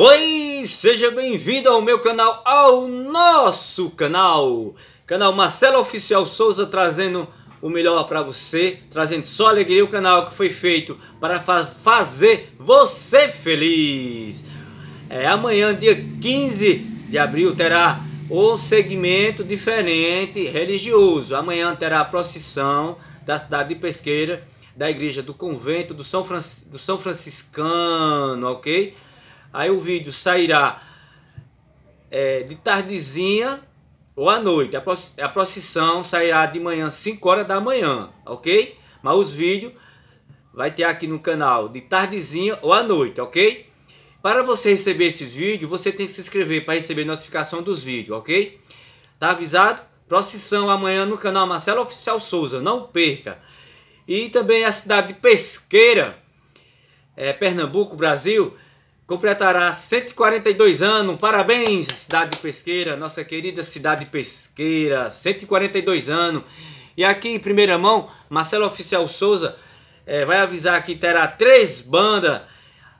Oi, seja bem-vindo ao meu canal, ao nosso canal, canal Marcelo Oficial Souza trazendo o melhor para você, trazendo só alegria o canal que foi feito para fa fazer você feliz. É, amanhã, dia 15 de abril, terá o segmento diferente religioso. Amanhã terá a procissão da cidade de Pesqueira, da igreja do convento do São, Fran do São Franciscano, ok? Aí o vídeo sairá é, de tardezinha ou à noite. A, a procissão sairá de manhã, 5 horas da manhã, ok? Mas os vídeos vai ter aqui no canal de tardezinha ou à noite, ok? Para você receber esses vídeos, você tem que se inscrever para receber notificação dos vídeos, ok? Tá avisado? Procissão amanhã no canal Marcelo Oficial Souza, não perca. E também a cidade de Pesqueira, é, Pernambuco, Brasil, completará 142 anos. Parabéns, cidade Pesqueira, nossa querida cidade Pesqueira, 142 anos. E aqui em primeira mão, Marcelo Oficial Souza é, vai avisar que terá três bandas.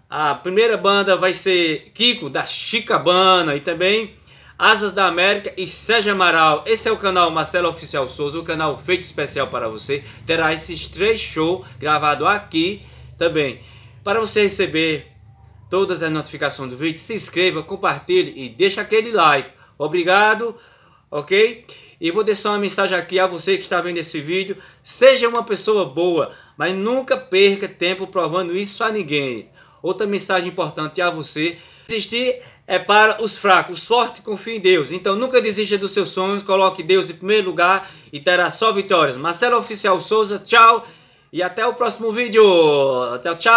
A primeira banda vai ser Kiko da Chicabana e também Asas da América e Sérgio Amaral. Esse é o canal Marcelo Oficial Souza, o canal feito especial para você. Terá esses três shows gravados aqui também. Para você receber todas as notificações do vídeo, se inscreva, compartilhe e deixa aquele like. Obrigado, ok? E vou deixar uma mensagem aqui a você que está vendo esse vídeo. Seja uma pessoa boa, mas nunca perca tempo provando isso a ninguém. Outra mensagem importante a você. Desistir é para os fracos. Sorte confia em Deus. Então nunca desista dos seus sonhos. Coloque Deus em primeiro lugar e terá só vitórias. Marcelo Oficial Souza, tchau. E até o próximo vídeo. Tchau, tchau.